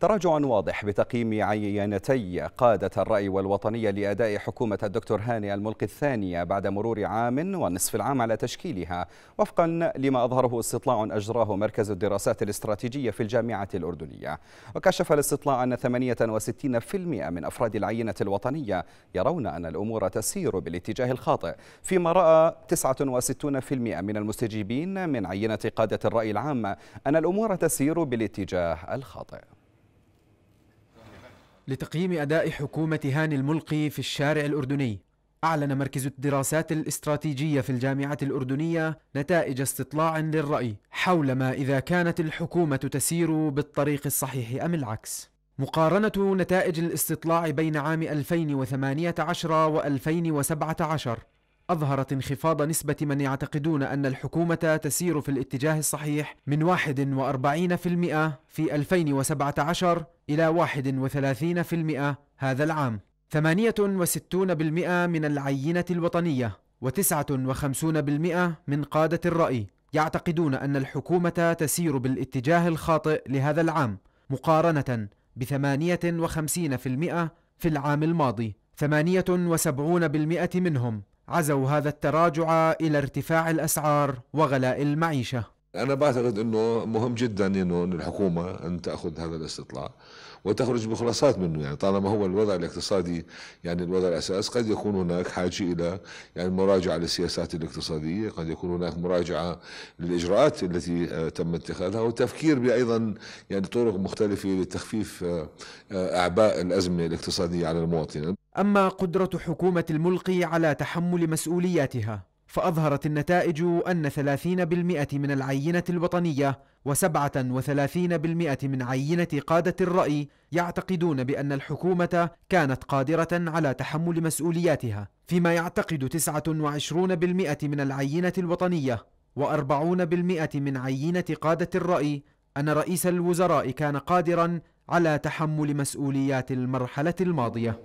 تراجع واضح بتقييم عينتي قادة الرأي والوطنية لأداء حكومة الدكتور هاني الملقي الثانية بعد مرور عام ونصف العام على تشكيلها وفقا لما أظهره استطلاع أجراه مركز الدراسات الاستراتيجية في الجامعة الأردنية وكشف الاستطلاع أن 68% من أفراد العينة الوطنية يرون أن الأمور تسير بالاتجاه الخاطئ فيما رأى 69% من المستجيبين من عينة قادة الرأي العامة أن الأمور تسير بالاتجاه الخاطئ لتقييم أداء حكومة هاني الملقي في الشارع الأردني أعلن مركز الدراسات الاستراتيجية في الجامعة الأردنية نتائج استطلاع للرأي حول ما إذا كانت الحكومة تسير بالطريق الصحيح أم العكس. مقارنة نتائج الاستطلاع بين عام 2018 و 2017 أظهرت انخفاض نسبة من يعتقدون أن الحكومة تسير في الاتجاه الصحيح من 41% في 2017 إلى 31% هذا العام 68% من العينة الوطنية و59% من قادة الرأي يعتقدون أن الحكومة تسير بالاتجاه الخاطئ لهذا العام مقارنة ب 58% في العام الماضي 78% منهم عزوا هذا التراجع إلى ارتفاع الأسعار وغلاء المعيشة أنا بعتقد أنه مهم جدا أنه الحكومة أن تأخذ هذا الاستطلاع وتخرج بخلاصات منه يعني طالما هو الوضع الاقتصادي يعني الوضع الأساس قد يكون هناك حاجة إلى يعني مراجعة للسياسات الاقتصادية قد يكون هناك مراجعة للإجراءات التي آه، تم اتخاذها والتفكير بأيضا يعني طرق مختلفة لتخفيف آه، آه، أعباء الأزمة الاقتصادية على المواطن أما قدرة حكومة الملقي على تحمل مسؤولياتها فأظهرت النتائج أن 30% من العينة الوطنية و37% من عينة قادة الرأي يعتقدون بأن الحكومة كانت قادرة على تحمل مسؤولياتها فيما يعتقد 29% من العينة الوطنية و40% من عينة قادة الرأي أن رئيس الوزراء كان قادرا على تحمل مسؤوليات المرحلة الماضية